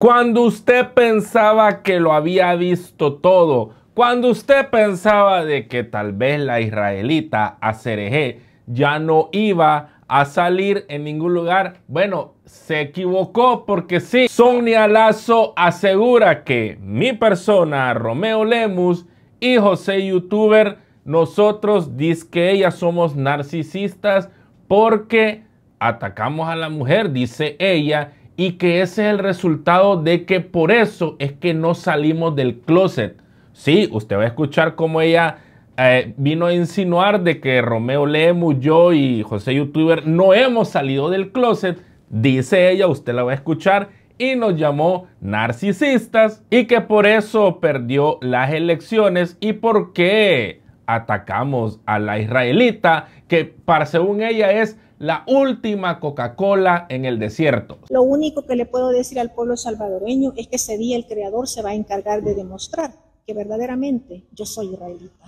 Cuando usted pensaba que lo había visto todo, cuando usted pensaba de que tal vez la israelita Acereje ya no iba a salir en ningún lugar, bueno, se equivocó porque sí. Sonia Lazo asegura que mi persona, Romeo Lemus y José Youtuber, nosotros dice que ellas somos narcisistas porque atacamos a la mujer, dice ella, y que ese es el resultado de que por eso es que no salimos del closet. Sí, usted va a escuchar cómo ella eh, vino a insinuar de que Romeo Lemus, yo y José Youtuber no hemos salido del closet. Dice ella, usted la va a escuchar y nos llamó narcisistas y que por eso perdió las elecciones y por qué atacamos a la israelita que para según ella es la última Coca-Cola en el desierto. Lo único que le puedo decir al pueblo salvadoreño es que ese día el Creador se va a encargar de demostrar que verdaderamente yo soy israelita.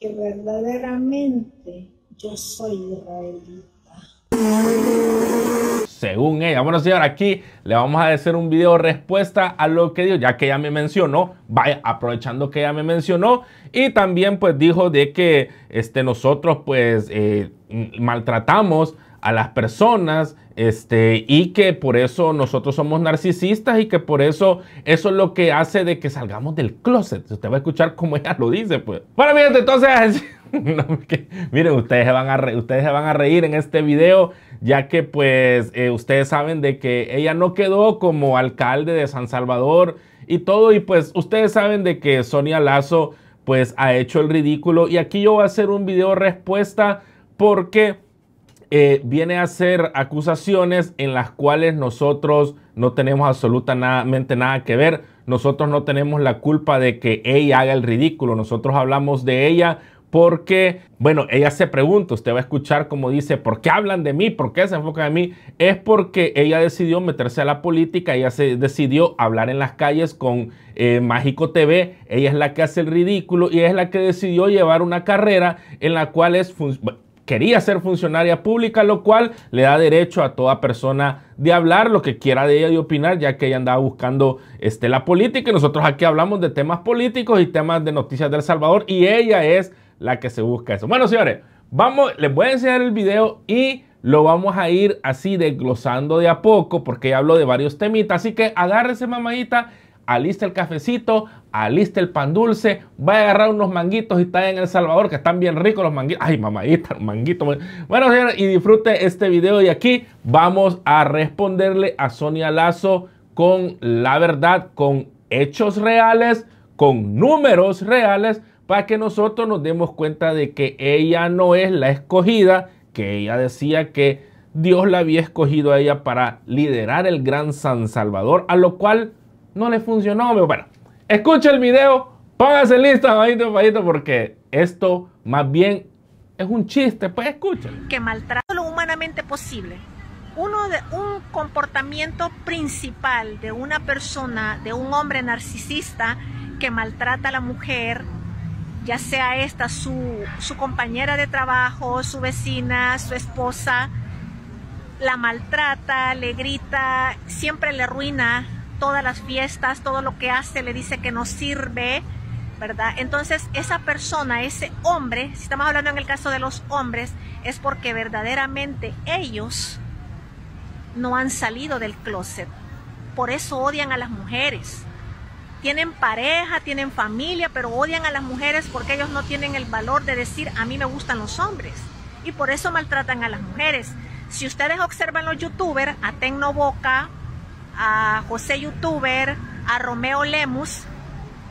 Que verdaderamente yo soy israelita según ella. Bueno, señor, aquí le vamos a hacer un video respuesta a lo que dijo, ya que ella me mencionó, vaya, aprovechando que ella me mencionó, y también pues dijo de que este, nosotros pues eh, maltratamos a las personas este, y que por eso nosotros somos narcisistas y que por eso eso es lo que hace de que salgamos del closet. Usted va a escuchar cómo ella lo dice, pues. Bueno, mira, entonces... miren, ustedes se, van a ustedes se van a reír en este video, ya que pues eh, ustedes saben de que ella no quedó como alcalde de San Salvador y todo, y pues ustedes saben de que Sonia Lazo pues ha hecho el ridículo y aquí yo voy a hacer un video respuesta porque eh, viene a hacer acusaciones en las cuales nosotros no tenemos absolutamente nada que ver. Nosotros no tenemos la culpa de que ella haga el ridículo. Nosotros hablamos de ella porque, bueno, ella se pregunta, usted va a escuchar como dice, ¿por qué hablan de mí? ¿Por qué se enfocan en mí? Es porque ella decidió meterse a la política, ella se decidió hablar en las calles con eh, Mágico TV, ella es la que hace el ridículo y es la que decidió llevar una carrera en la cual es quería ser funcionaria pública, lo cual le da derecho a toda persona de hablar lo que quiera de ella y opinar, ya que ella andaba buscando este, la política y nosotros aquí hablamos de temas políticos y temas de noticias del Salvador y ella es la que se busca eso. Bueno, señores, vamos, les voy a enseñar el video y lo vamos a ir así desglosando de a poco porque ya hablo de varios temitas. Así que agárrese mamadita, aliste el cafecito, aliste el pan dulce, vaya a agarrar unos manguitos y está en El Salvador que están bien ricos los manguitos. Ay, mamadita, manguito. Bueno, señores, y disfrute este video y aquí vamos a responderle a Sonia Lazo con la verdad, con hechos reales, con números reales que nosotros nos demos cuenta de que ella no es la escogida, que ella decía que Dios la había escogido a ella para liderar el Gran San Salvador, a lo cual no le funcionó. Pero bueno, escucha el video, póngase lista, bajito, bajito, porque esto más bien es un chiste, pues escucha Que maltrato lo humanamente posible. Uno de un comportamiento principal de una persona, de un hombre narcisista que maltrata a la mujer, ya sea esta su, compañera de trabajo, su vecina, su esposa, la maltrata, le grita, siempre le arruina todas las fiestas, todo lo que hace le dice que no sirve, ¿verdad? Entonces esa persona, ese hombre, si estamos hablando en el caso de los hombres, es porque verdaderamente ellos no han salido del closet. Por eso odian a las mujeres, tienen pareja, tienen familia, pero odian a las mujeres porque ellos no tienen el valor de decir a mí me gustan los hombres y por eso maltratan a las mujeres. Si ustedes observan los youtubers, a Tecno Boca, a José Youtuber, a Romeo Lemus,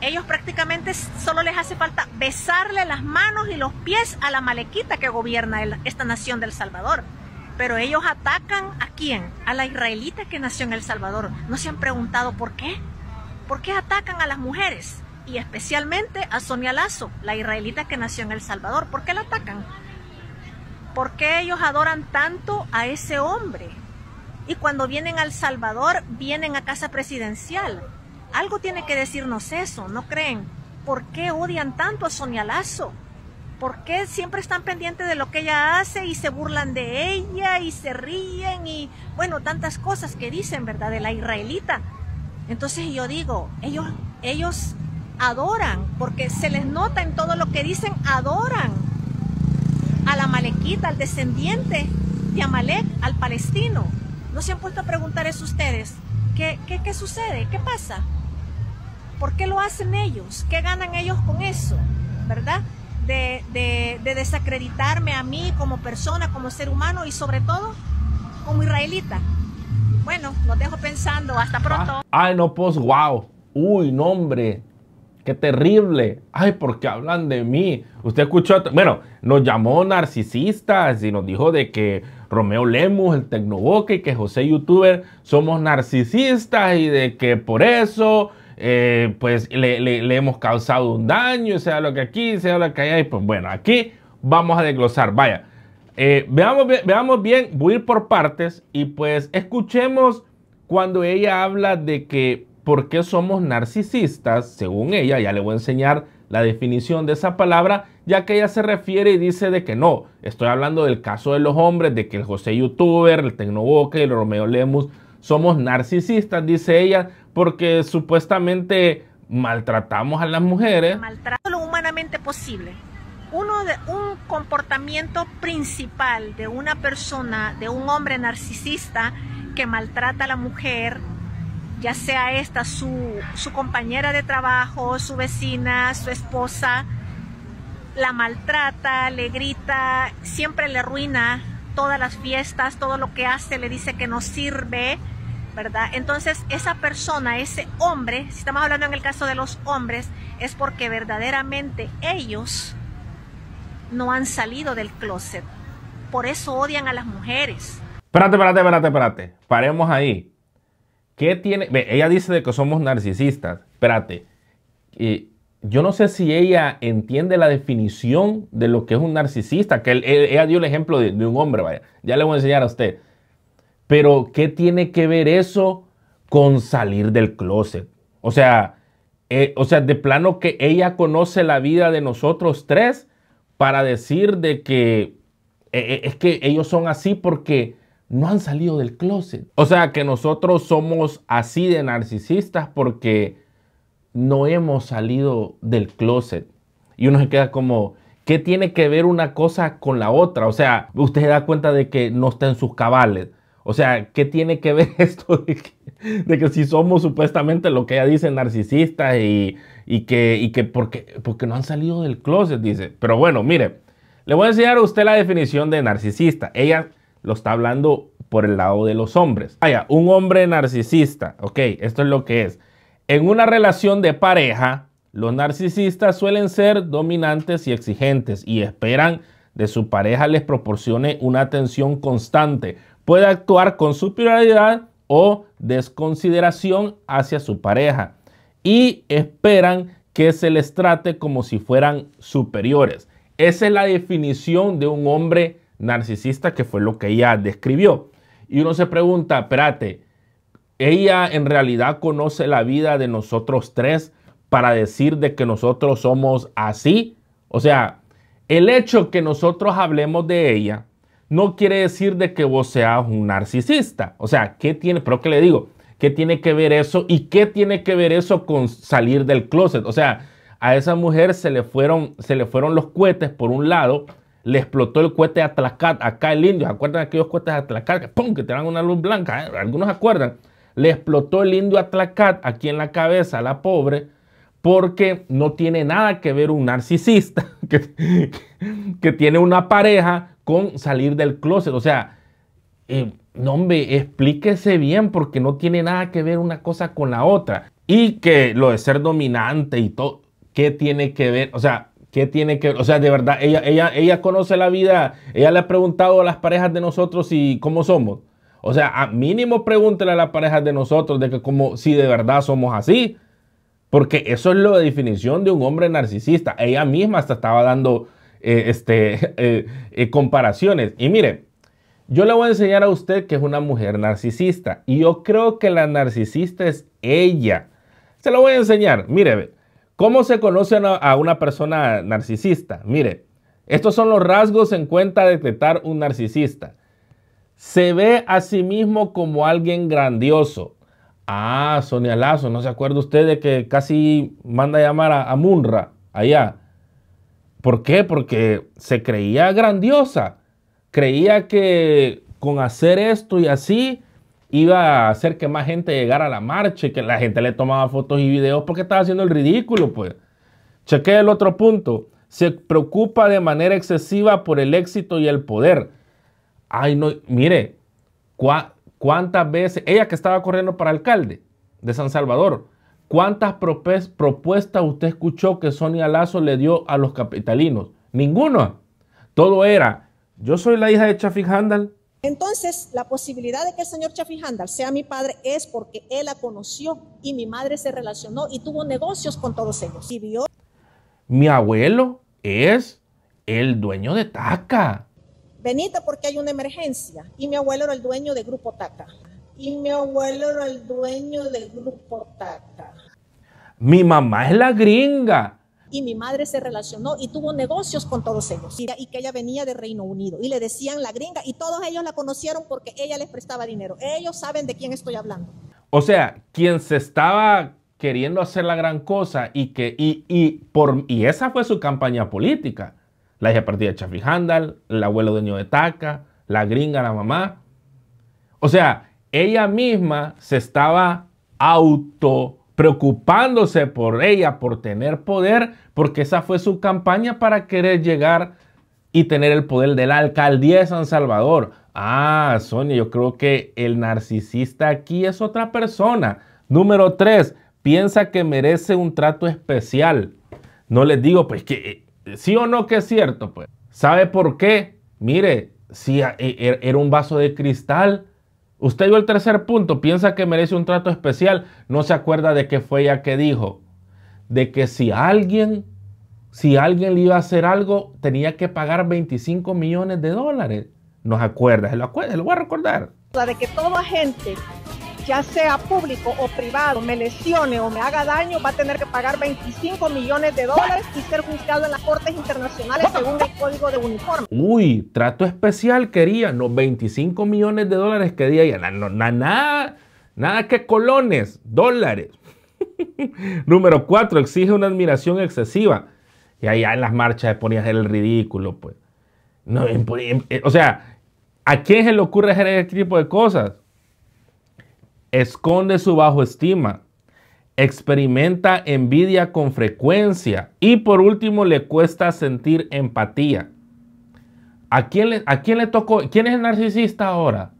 ellos prácticamente solo les hace falta besarle las manos y los pies a la malequita que gobierna esta nación del Salvador. Pero ellos atacan a quién? A la israelita que nació en El Salvador. ¿No se han preguntado por qué? ¿Por qué atacan a las mujeres? Y especialmente a Sonia Lazo, la israelita que nació en El Salvador. ¿Por qué la atacan? ¿Por qué ellos adoran tanto a ese hombre? Y cuando vienen al El Salvador, vienen a casa presidencial. Algo tiene que decirnos eso, ¿no creen? ¿Por qué odian tanto a Sonia Lazo? ¿Por qué siempre están pendientes de lo que ella hace y se burlan de ella y se ríen y, bueno, tantas cosas que dicen, ¿verdad? De la israelita entonces yo digo, ellos, ellos adoran, porque se les nota en todo lo que dicen, adoran a la malequita, al descendiente de Amalek, al palestino. ¿No se han puesto a preguntar eso ustedes? ¿Qué, qué, sucede? ¿Qué pasa? ¿Por qué lo hacen ellos? ¿Qué ganan ellos con eso? ¿Verdad? De, de desacreditarme a mí como persona, como ser humano y sobre todo como israelita. Bueno, nos dejo pensando. Hasta ah, pronto. ay, no, pues, wow. Uy, nombre. Qué terrible. Ay, porque hablan de mí. Usted escuchó, bueno, nos llamó narcisistas y nos dijo de que Romeo Lemus, el Tecnoboque, y que José Youtuber somos narcisistas y de que por eso eh, pues le, le, hemos causado un daño, sea lo que aquí, sea lo que allá. Y pues bueno, aquí vamos a desglosar. Vaya, eh, veamos, veamos bien, voy a ir por partes y pues escuchemos cuando ella habla de que por qué somos narcisistas, según ella, ya le voy a enseñar la definición de esa palabra, ya que ella se refiere y dice de que no, estoy hablando del caso de los hombres, de que el José Youtuber, el Tecnoboca y el Romeo Lemus somos narcisistas, dice ella, porque supuestamente maltratamos a las mujeres. Maltrato lo humanamente posible uno de un comportamiento principal de una persona, de un hombre narcisista que maltrata a la mujer, ya sea esta su, su compañera de trabajo, su vecina, su esposa, la maltrata, le grita, siempre le arruina todas las fiestas, todo lo que hace le dice que no sirve, ¿verdad? Entonces esa persona, ese hombre, si estamos hablando en el caso de los hombres, es porque verdaderamente ellos no han salido del closet. Por eso odian a las mujeres. Espérate, espérate, espérate, espérate. Paremos ahí. ¿Qué tiene? ella dice de que somos narcisistas. Espérate. yo no sé si ella entiende la definición de lo que es un narcisista, que ella dio el ejemplo de, un hombre, vaya. Ya le voy a enseñar a usted. Pero, ¿qué tiene que ver eso con salir del closet? O sea, eh, o sea, de plano que ella conoce la vida de nosotros tres para decir de que e, e, es que ellos son así porque no han salido del closet. O sea, que nosotros somos así de narcisistas porque no hemos salido del closet. Y uno se queda como, ¿qué tiene que ver una cosa con la otra? O sea, usted se da cuenta de que no está en sus cabales. O sea, ¿qué tiene que ver esto de que, si somos supuestamente lo que ella dice narcisistas y, y, que, y que porque, porque no han salido del closet, dice? Pero bueno, mire, le voy a enseñar a usted la definición de narcisista. Ella lo está hablando por el lado de los hombres. Vaya, un hombre narcisista, ok, esto es lo que es. En una relación de pareja, los narcisistas suelen ser dominantes y exigentes y esperan de su pareja les proporcione una atención constante puede actuar con superioridad o desconsideración hacia su pareja y esperan que se les trate como si fueran superiores. Esa es la definición de un hombre narcisista que fue lo que ella describió. Y uno se pregunta, espérate, ella en realidad conoce la vida de nosotros tres para decir de que nosotros somos así. O sea, el hecho que nosotros hablemos de ella no quiere decir de que vos seas un narcisista. O sea, ¿qué tiene? Pero ¿qué le digo, ¿qué tiene que ver eso? ¿Y qué tiene que ver eso con salir del closet? O sea, a esa mujer se le fueron, se le fueron los cohetes por un lado, le explotó el cohete Atlacat, acá el indio, ¿se acuerdan aquellos cohetes Atlacat? Que ¡pum! que te dan una luz blanca, ¿eh? algunos acuerdan. Le explotó el indio Atlacat aquí en la cabeza a la pobre porque no tiene nada que ver un narcisista que tiene una pareja con salir del closet. O sea, eh, no, hombre, explíquese bien porque no tiene nada que ver una cosa con la otra. Y que lo de ser dominante y todo, ¿qué tiene que ver? O sea, ¿qué tiene que ver? O sea, de verdad, ella, ella, ella conoce la vida, ella le ha preguntado a las parejas de nosotros si cómo somos. O sea, a mínimo pregúntele a las parejas de nosotros de que como si de verdad somos así. Porque eso es lo de definición de un hombre narcisista. Ella misma hasta estaba dando eh, este, eh, eh, comparaciones. Y mire, yo le voy a enseñar a usted que es una mujer narcisista. Y yo creo que la narcisista es ella. Se lo voy a enseñar. Mire, ¿cómo se conoce a una persona narcisista? Mire, estos son los rasgos en cuenta de detectar un narcisista. Se ve a sí mismo como alguien grandioso. Ah, Sonia Lazo, ¿no se acuerda usted de que casi manda a llamar a Munra allá? ¿Por qué? Porque se creía grandiosa. Creía que con hacer esto y así iba a hacer que más gente llegara a la marcha y que la gente le tomaba fotos y videos porque estaba haciendo el ridículo, pues. Chequé el otro punto. Se preocupa de manera excesiva por el éxito y el poder. Ay, no, mire, cuántas veces, ella que estaba corriendo para alcalde de San Salvador, ¿Cuántas propuestas usted escuchó que Sonia Lazo le dio a los capitalinos? Ninguna. Todo era, yo soy la hija de Chafik Handal. Entonces, la posibilidad de que el señor Chafik Handal sea mi padre es porque él la conoció y mi madre se relacionó y tuvo negocios con todos ellos. vio... Mi abuelo es el dueño de Taca. Benita, porque hay una emergencia. Y mi abuelo era el dueño de Grupo Taca. Y mi abuelo era el dueño de Grupo Taca. Mi mamá es la gringa. Y mi madre se relacionó y tuvo negocios con todos ellos. Y que ella venía de Reino Unido. Y le decían la gringa. Y todos ellos la conocieron porque ella les prestaba dinero. Ellos saben de quién estoy hablando. O sea, quien se estaba queriendo hacer la gran cosa y que y, por, esa fue su campaña política. La hija partida de Chafi Handal, el abuelo dueño de Taca, la gringa, la mamá. O sea, ella misma se estaba auto preocupándose por ella, por tener poder, porque esa fue su campaña para querer llegar y tener el poder de la alcaldía de San Salvador. Ah, Sonia, yo creo que el narcisista aquí es otra persona. Número tres, piensa que merece un trato especial. No les digo, pues que eh, sí o no que es cierto, pues. ¿Sabe por qué? Mire, si eh, er, era un vaso de cristal, Usted vio el tercer punto, piensa que merece un trato especial, no se acuerda de qué fue ella que dijo, de que si alguien, si alguien le iba a hacer algo, tenía que pagar 25 millones de dólares. Nos acuerda, se lo, acuerda, se lo voy a recordar. La de que toda gente ya sea público o privado, me lesione o me haga daño, va a tener que pagar 25 millones de dólares y ser juzgado en las Cortes Internacionales según el Código de Uniforme. Uy, trato especial quería, ¿no? 25 millones de dólares quería no, nada, nada, nada que colones, dólares. Número 4, exige una admiración excesiva. Y allá en las marchas ponías el ridículo, pues. o sea, ¿a quién se le ocurre hacer este tipo de cosas? esconde su bajo estima, experimenta envidia con frecuencia y por último le cuesta sentir empatía. ¿A quién le, a quién le tocó? ¿Quién es el narcisista ahora?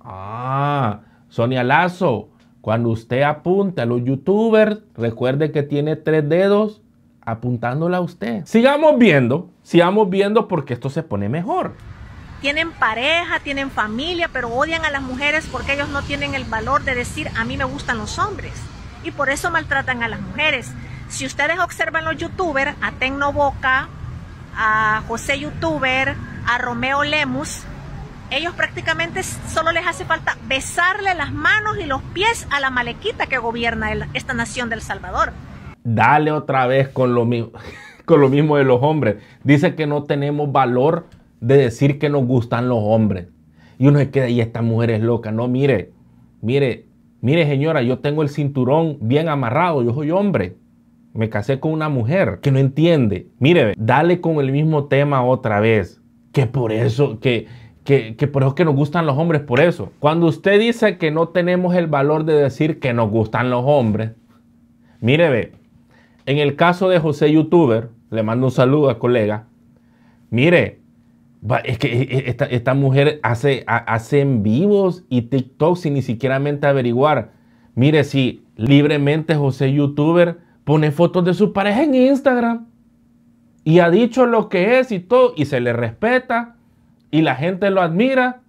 Ah, Sonia Lazo. Cuando usted apunta a los youtubers, recuerde que tiene tres dedos apuntándola a usted. Sigamos viendo, sigamos viendo porque esto se pone mejor tienen pareja, tienen familia, pero odian a las mujeres porque ellos no tienen el valor de decir a mí me gustan los hombres y por eso maltratan a las mujeres. Si ustedes observan los youtubers, a Tecno Boca, a José Youtuber, a Romeo Lemus, ellos prácticamente solo les hace falta besarle las manos y los pies a la malequita que gobierna esta nación del Salvador. Dale otra vez con lo, con lo mismo de los hombres. Dice que no tenemos valor de decir que nos gustan los hombres. Y uno se queda, y esta mujer es loca. No, mire, mire, mire señora, yo tengo el cinturón bien amarrado, yo soy hombre. Me casé con una mujer que no entiende. Mire, dale con el mismo tema otra vez. Que por eso, que, que, por eso que nos gustan los hombres, por eso. Cuando usted dice que no tenemos el valor de decir que nos gustan los hombres, mire, ve, en el caso de José Youtuber, le mando un saludo A colega, mire, es que eh, eh, esta, mujer hace en hacen vivos y TikTok sin ni siquiera averiguar. Mire, si libremente José YouTuber pone fotos de su pareja en Instagram y ha dicho lo que es y todo, y se le respeta y la gente lo admira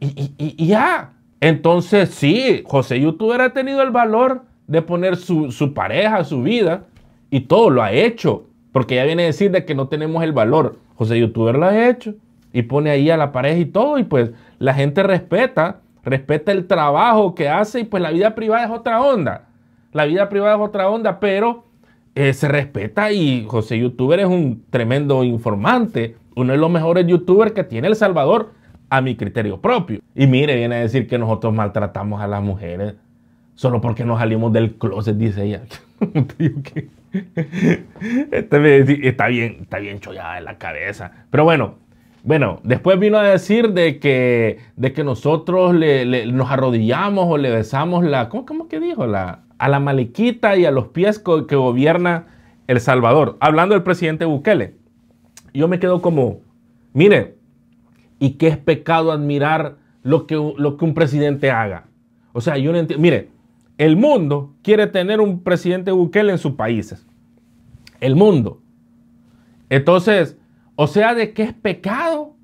y, ya. Entonces, sí, José YouTuber ha tenido el valor de poner su, su pareja, su vida y todo lo ha hecho. Porque ya viene a decir de que no tenemos el valor. José YouTuber lo ha hecho y pone ahí a la pareja y todo, y pues la gente respeta, respeta el trabajo que hace y pues la vida privada es otra onda. La vida privada es otra onda, pero eh, se respeta y José Youtuber es un tremendo informante, uno de los mejores youtubers que tiene El Salvador a mi criterio propio. Y mire, viene a decir que nosotros maltratamos a las mujeres solo porque nos salimos del closet, dice ella. Este está bien, está bien chollada en la cabeza. Pero bueno, bueno, después vino a decir de que, de que nosotros nos arrodillamos o le besamos la, ¿cómo, cómo que dijo? La, a la malequita y a los pies que gobierna El Salvador. Hablando del presidente Bukele, yo me quedo como, mire, ¿y qué es pecado admirar lo que, lo que un presidente haga? O sea, yo no entiendo, mire, el mundo quiere tener un presidente Bukele en sus países. El mundo. Entonces, o sea, de que es pecado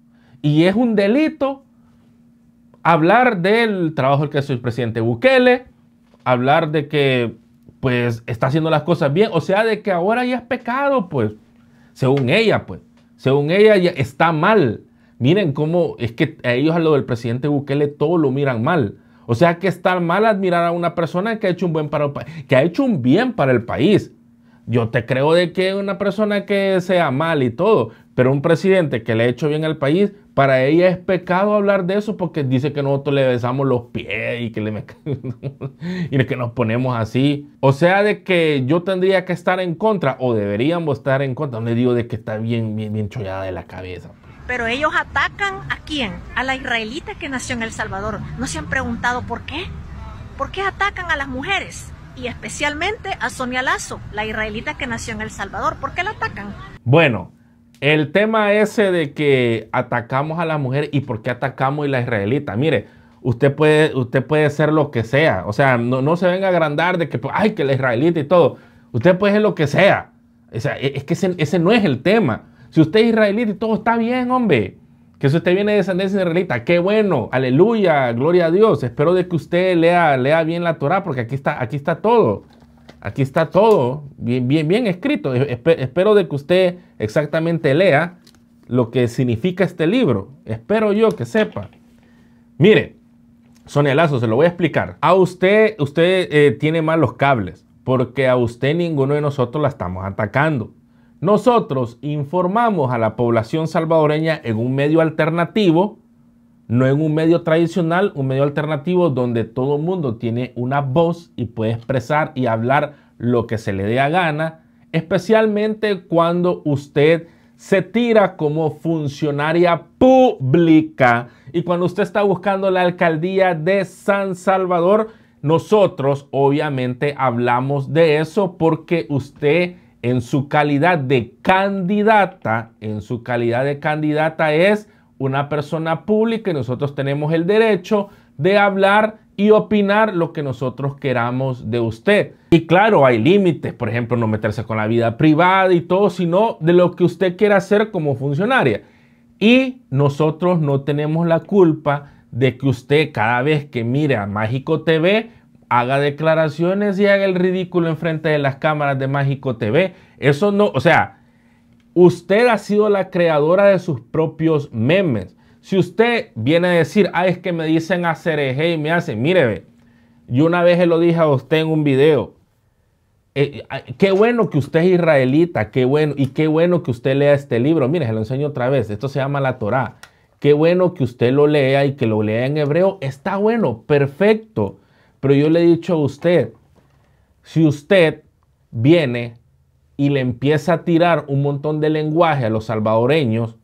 y es un delito hablar del trabajo que es el presidente Bukele, hablar de que pues está haciendo las cosas bien, o sea, de que ahora ya es pecado, pues, según ella, pues, según ella ya está mal. Miren cómo es que ellos a lo del presidente Bukele todo lo miran mal. O sea que está mal admirar a una persona que ha hecho un buen para que ha hecho un bien para el país. Yo te creo de que una persona que sea mal y todo, pero un presidente que le ha hecho bien al país, para ella es pecado hablar de eso porque dice que nosotros le besamos los pies y que, le y que nos ponemos así. O sea, de que yo tendría que estar en contra o deberíamos estar en contra. No le digo de que está bien, bien, bien chollada de la cabeza. Pero ellos atacan a quién? A la israelita que nació en El Salvador. ¿No se han preguntado por qué? ¿Por qué atacan a las mujeres? y especialmente a Sonia Lazo, la israelita que nació en El Salvador. ¿Por qué la atacan? Bueno, el tema ese de que atacamos a la mujer y por qué atacamos a la israelita. Mire, usted puede, usted puede ser lo que sea. O sea, no, se venga a agrandar de que, pues, ay, que la israelita y todo. Usted puede ser lo que sea. O sea, e, es que ese, ese no es el tema. Si usted es israelita y todo está bien, hombre que si usted viene de descendencia israelita, qué bueno, aleluya, gloria a Dios. Espero de que usted lea, lea bien la Torah, porque aquí está, aquí está todo. Aquí está todo bien, bien, bien escrito. espero de que usted exactamente lea lo que significa este libro. Espero yo que sepa. Mire, Sonia Lazo, se lo voy a explicar. A usted, usted eh, tiene malos cables, porque a usted ninguno de nosotros la estamos atacando. Nosotros informamos a la población salvadoreña en un medio alternativo, no en un medio tradicional, un medio alternativo donde todo el mundo tiene una voz y puede expresar y hablar lo que se le dé a gana, especialmente cuando usted se tira como funcionaria pública y cuando usted está buscando la alcaldía de San Salvador, nosotros obviamente hablamos de eso porque usted en su calidad de candidata, en su calidad de candidata es una persona pública y nosotros tenemos el derecho de hablar y opinar lo que nosotros queramos de usted. Y claro, hay límites, por ejemplo, no meterse con la vida privada y todo, sino de lo que usted quiera hacer como funcionaria. Y nosotros no tenemos la culpa de que usted cada vez que mire a Mágico TV haga declaraciones y haga el ridículo enfrente de las cámaras de Mágico TV. Eso no, o sea, usted ha sido la creadora de sus propios memes. Si usted viene a decir, ah, es que me dicen hacer eje y me hacen, mire, ve, yo una vez lo dije a usted en un video. Eh, eh, qué bueno que usted es israelita, qué bueno, y qué bueno que usted lea este libro. Mire, se lo enseño otra vez. Esto se llama la Torá. Qué bueno que usted lo lea y que lo lea en hebreo. Está bueno, perfecto. Pero yo le he dicho a usted, si usted viene y le empieza a tirar un montón de lenguaje a los salvadoreños,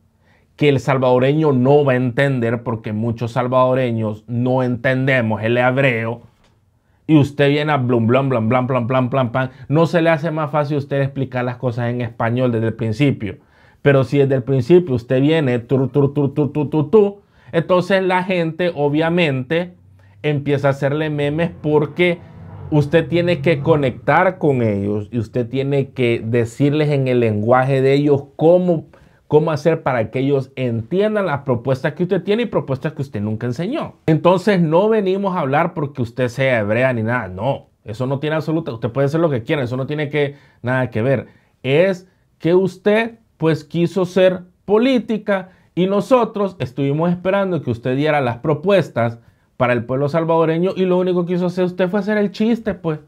que el salvadoreño no va a entender porque muchos salvadoreños no entendemos el hebreo. Y usted viene a blum, blum, blum, blum, blum, blum, blum, blum. No se le hace más fácil a usted explicar las cosas en español desde el principio. Pero si desde el principio usted viene, tur, tur, tur, tur, tur, tur, tur, entonces la gente obviamente empieza a hacerle memes porque usted tiene que conectar con ellos y usted tiene que decirles en el lenguaje de ellos cómo, cómo hacer para que ellos entiendan las propuestas que usted tiene y propuestas que usted nunca enseñó. Entonces no venimos a hablar porque usted sea hebrea ni nada, no. Eso no tiene absoluta, usted puede hacer lo que quiera, eso no tiene que, nada que ver. Es que usted pues quiso ser política y nosotros estuvimos esperando que usted diera las propuestas para el pueblo salvadoreño y lo único que hizo hacer usted fue hacer el chiste, pues.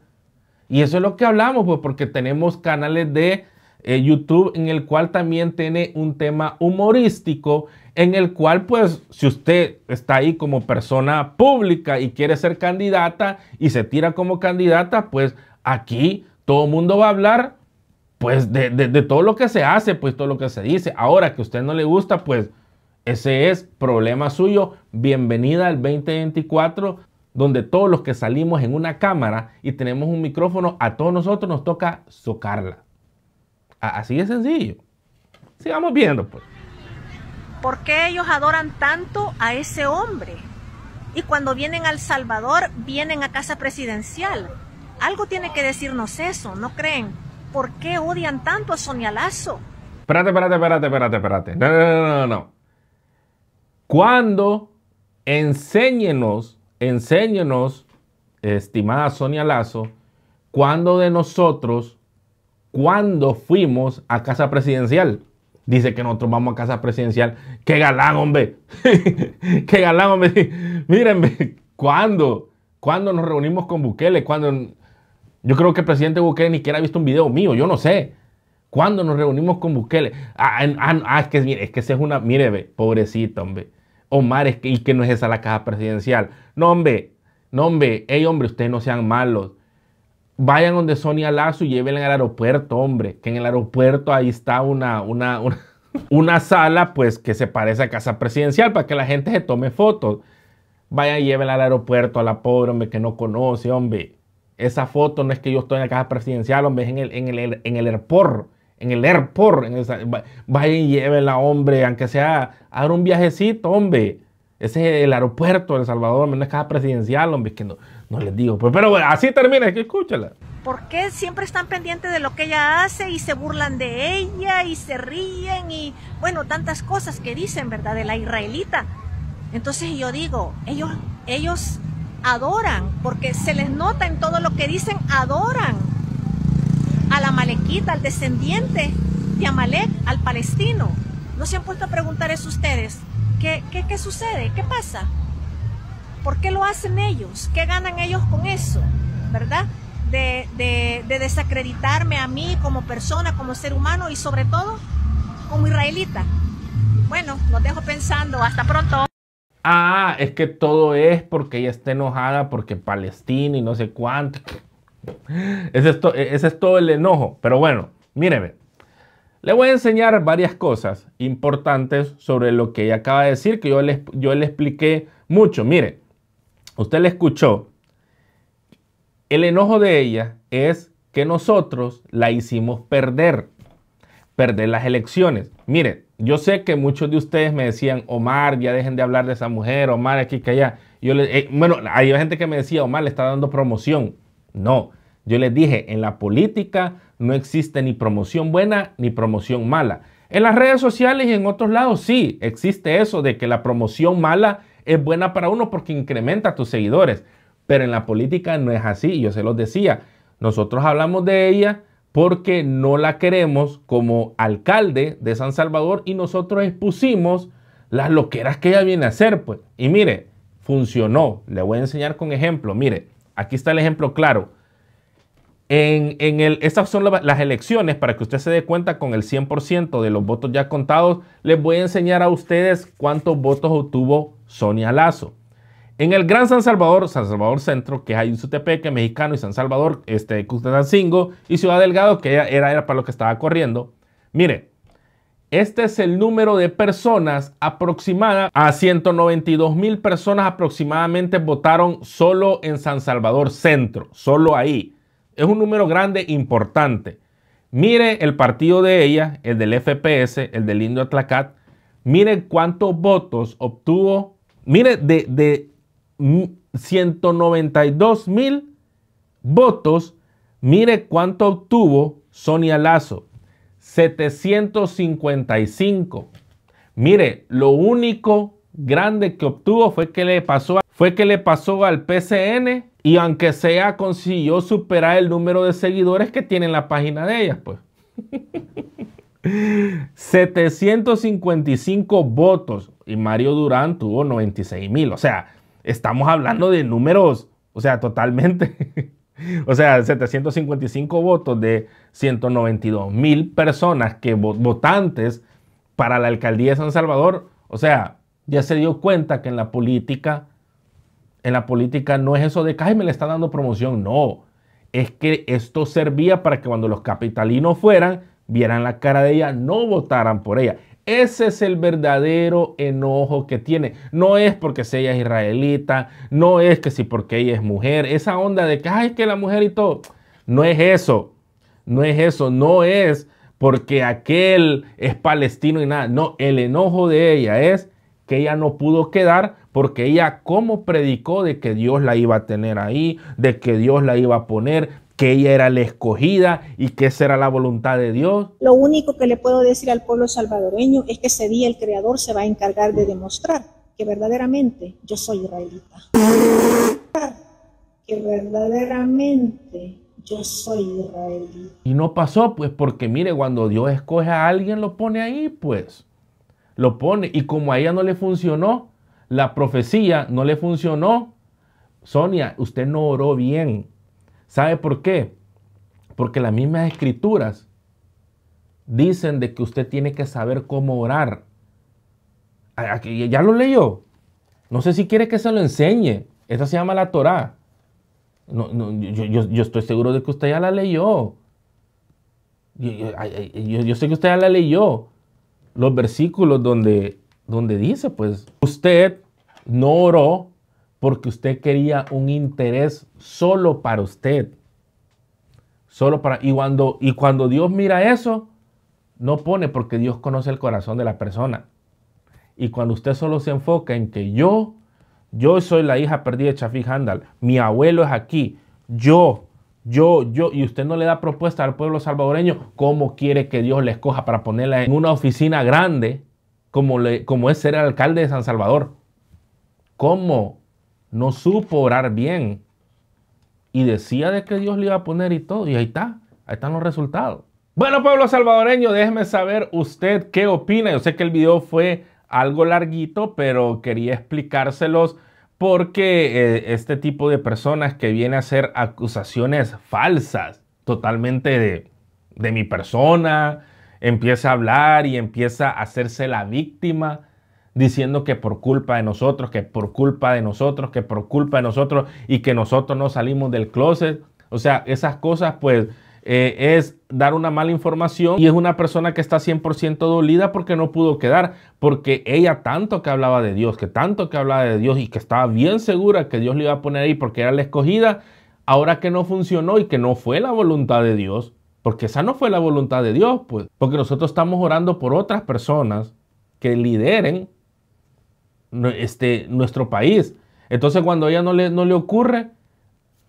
Y eso es lo que hablamos, pues, porque tenemos canales de eh, YouTube en el cual también tiene un tema humorístico, en el cual, pues, si usted está ahí como persona pública y quiere ser candidata y se tira como candidata, pues aquí todo el mundo va a hablar, pues, de, de todo lo que se hace, pues, todo lo que se dice. Ahora que a usted no le gusta, pues, ese es problema suyo. Bienvenida al 2024, donde todos los que salimos en una cámara y tenemos un micrófono, a todos nosotros nos toca socarla. Así de sencillo. Sigamos viendo, pues. ¿Por qué ellos adoran tanto a ese hombre? Y cuando vienen al Salvador, vienen a casa presidencial. Algo tiene que decirnos eso, ¿no creen? ¿Por qué odian tanto a Sonia Lazo? Espérate, espérate, espérate, espérate, no, no, no, no. Cuando enséñenos, enséñenos, estimada Sonia Lazo, cuando de nosotros, cuando fuimos a casa presidencial. Dice que nosotros vamos a casa presidencial. ¡Qué galán, hombre! ¡Qué galán, hombre! Mírenme, ¿cuándo? ¿Cuándo nos reunimos con Bukele? Yo creo que el presidente Bukele ni siquiera ha visto un video mío, yo no sé. ¿Cuándo nos reunimos con Bukele? Ah, ah, ah es que es que esa es una, mire, ve, pobrecito, hombre. Omar, es que, y que no es esa la caja presidencial. No, hombre, no, hombre, hey, hombre, ustedes no sean malos. Vayan donde Sonia Lazo y llévenla al aeropuerto, hombre, que en el aeropuerto ahí está una, una, una, sala, pues, que se parece a casa presidencial para que la gente se tome fotos. Vayan y llévenla al aeropuerto a la pobre, hombre, que no conoce, hombre. Esa foto no es que yo estoy en la casa presidencial, hombre, es en el, en el, en el aeropuerto en el airport. En esa vayan y llévenla, hombre, aunque sea, dar un viajecito, hombre. Ese es el aeropuerto de El Salvador, no es casa presidencial, hombre, que no, no les digo. Pues, pero, bueno, así termina, que escúchala. ¿Por qué siempre están pendientes de lo que ella hace y se burlan de ella y se ríen y, bueno, tantas cosas que dicen, ¿verdad? De la israelita. Entonces yo digo, ellos, ellos adoran, porque se les nota en todo lo que dicen, adoran quita al descendiente de Amalek, al palestino. ¿No se han puesto a preguntar eso ustedes? ¿Qué, qué, sucede? ¿Qué pasa? ¿Por qué lo hacen ellos? ¿Qué ganan ellos con eso? ¿Verdad? De, desacreditarme a mí como persona, como ser humano y sobre todo como israelita. Bueno, los dejo pensando. Hasta pronto. Ah, es que todo es porque ella está enojada porque Palestina y no sé cuánto. E, ese es, todo el enojo. Pero bueno, míreme. Le voy a enseñar varias cosas importantes sobre lo que ella acaba de decir, que yo le, expliqué mucho. Mire, usted le escuchó. El enojo de ella es que nosotros la hicimos perder, perder las elecciones. Mire, yo sé que muchos de ustedes me decían, Omar, ya dejen de hablar de esa mujer, Omar, aquí que allá. Yo le, eh, bueno, hay gente que me decía, Omar, le está dando promoción. No, yo les dije, en la política no existe ni promoción buena ni promoción mala. En las redes sociales y en otros lados sí existe eso de que la promoción mala es buena para uno porque incrementa tus seguidores, pero en la política no es así, yo se los decía. Nosotros hablamos de ella porque no la queremos como alcalde de San Salvador y nosotros expusimos las loqueras que ella viene a hacer, pues. Y mire, funcionó. Le voy a enseñar con ejemplo. Mire, Aquí está el ejemplo claro. En, el, estas son las elecciones, para que usted se dé cuenta con el 100% de los votos ya contados, les voy a enseñar a ustedes cuántos votos obtuvo Sonia Lazo. En el Gran San Salvador, San Salvador Centro, que es que Mexicano y San Salvador, este, Custancingo y Ciudad Delgado, que era, era para lo que estaba corriendo. Mire, este es el número de personas aproximada a 192 mil personas aproximadamente votaron solo en San Salvador Centro, solo ahí. Es un número grande importante. Mire el partido de ella, el del FPS, el del Indio Atlacat. Mire cuántos votos obtuvo. Mire, de, de 192 mil votos, mire cuánto obtuvo Sonia Lazo. 755. Mire, lo único grande que obtuvo fue que le pasó, fue que le pasó al PCN y aunque sea consiguió superar el número de seguidores que tiene la página de ellas, pues. 755 votos y Mario Durán tuvo 96 mil. O sea, estamos hablando de números, o sea, totalmente o sea, 755 votos de 192 mil personas que votantes para la alcaldía de San Salvador. O sea, ya se dio cuenta que en la política, en la política no es eso de que me le está dando promoción. No, es que esto servía para que cuando los capitalinos fueran, vieran la cara de ella, no votaran por ella. Ese es el verdadero enojo que tiene. No es porque sea ella israelita, no es que si porque ella es mujer, esa onda de que, ay, que la mujer y todo. No es eso, no es eso, no es porque aquel es palestino y nada. No, el enojo de ella es que ella no pudo quedar porque ella como predicó de que Dios la iba a tener ahí, de que Dios la iba a poner, que ella era la escogida y que esa era la voluntad de Dios. Lo único que le puedo decir al pueblo salvadoreño es que ese día el Creador se va a encargar de demostrar que verdaderamente yo soy israelita. Que verdaderamente yo soy israelita. Y no pasó, pues, porque mire, cuando Dios escoge a alguien, lo pone ahí, pues. Lo pone. Y como a ella no le funcionó, la profecía no le funcionó. Sonia, usted no oró bien. ¿Sabe por qué? Porque las mismas escrituras dicen de que usted tiene que saber cómo orar. Ya lo leyó. No sé si quiere que se lo enseñe. Esa se llama la Torá. No, yo, estoy seguro de que usted ya la leyó. Yo, yo, sé que usted ya la leyó. Los versículos donde, donde dice, pues, usted no oró porque usted quería un interés solo para usted. Solo para y cuando y cuando Dios mira eso, no pone porque Dios conoce el corazón de la persona. Y cuando usted solo se enfoca en que yo yo soy la hija perdida de Chafi Handal, mi abuelo es aquí, yo yo, yo, y usted no le da propuesta al pueblo salvadoreño cómo quiere que Dios le escoja para ponerla en una oficina grande como, le, como es ser el alcalde de San Salvador. ¿Cómo? no supo orar bien y decía de que Dios le iba a poner y todo, y ahí está, ahí están los resultados. Bueno, pueblo salvadoreño, déjeme saber usted qué opina. Yo sé que el video fue algo larguito, pero quería explicárselos porque eh, este tipo de personas que viene a hacer acusaciones falsas totalmente de, de mi persona, empieza a hablar y empieza a hacerse la víctima diciendo que por culpa de nosotros, que por culpa de nosotros, que por culpa de nosotros y que nosotros no salimos del closet. O sea, esas cosas pues eh, es dar una mala información y es una persona que está 100% dolida porque no pudo quedar, porque ella tanto que hablaba de Dios, que tanto que hablaba de Dios y que estaba bien segura que Dios le iba a poner ahí porque era la escogida, ahora que no funcionó y que no fue la voluntad de Dios, porque esa no fue la voluntad de Dios, pues, porque nosotros estamos orando por otras personas que lideren este, nuestro país. Entonces cuando a ella no le, no le ocurre,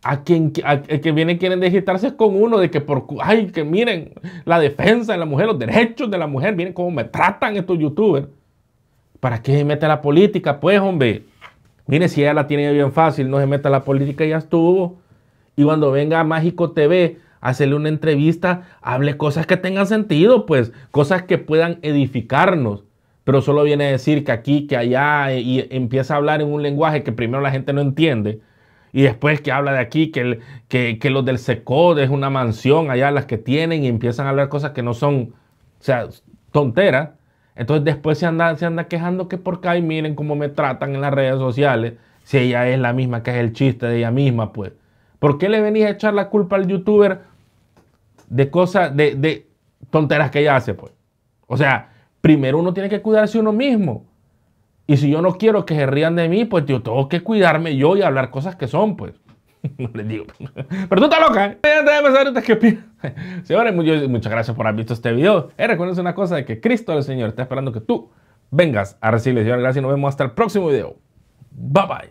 a quien que viene quieren digitarse con uno de que por ay que miren la defensa de la mujer los derechos de la mujer miren cómo me tratan estos youtubers para qué se mete la política pues hombre mire si ella la tiene bien fácil no se meta la política ya estuvo y cuando venga a Mágico TV a hacerle una entrevista hable cosas que tengan sentido pues cosas que puedan edificarnos pero solo viene a decir que aquí, que allá, eh, y empieza a hablar en un lenguaje que primero la gente no entiende, y después que habla de aquí, que, que, que los del SECOD es una mansión, allá las que tienen, y empiezan a hablar cosas que no son, o sea, tonteras. Entonces después se anda, se anda quejando que por acá y miren cómo me tratan en las redes sociales, si ella es la misma que es el chiste de ella misma, pues. ¿Por qué le venís a echar la culpa al youtuber de cosas, de, de tonteras que ella hace, pues? O sea, primero uno tiene que cuidarse uno mismo. Y si yo no quiero que se rían de mí, pues yo tengo que cuidarme yo y hablar cosas que son, pues. No les digo. Pero tú estás loca, ¿eh? Señores, muchas gracias por haber visto este video. Eh, recuerden una cosa, de que Cristo el Señor está esperando que tú vengas a recibirle. Señor, gracias y nos vemos hasta el próximo video. Bye bye.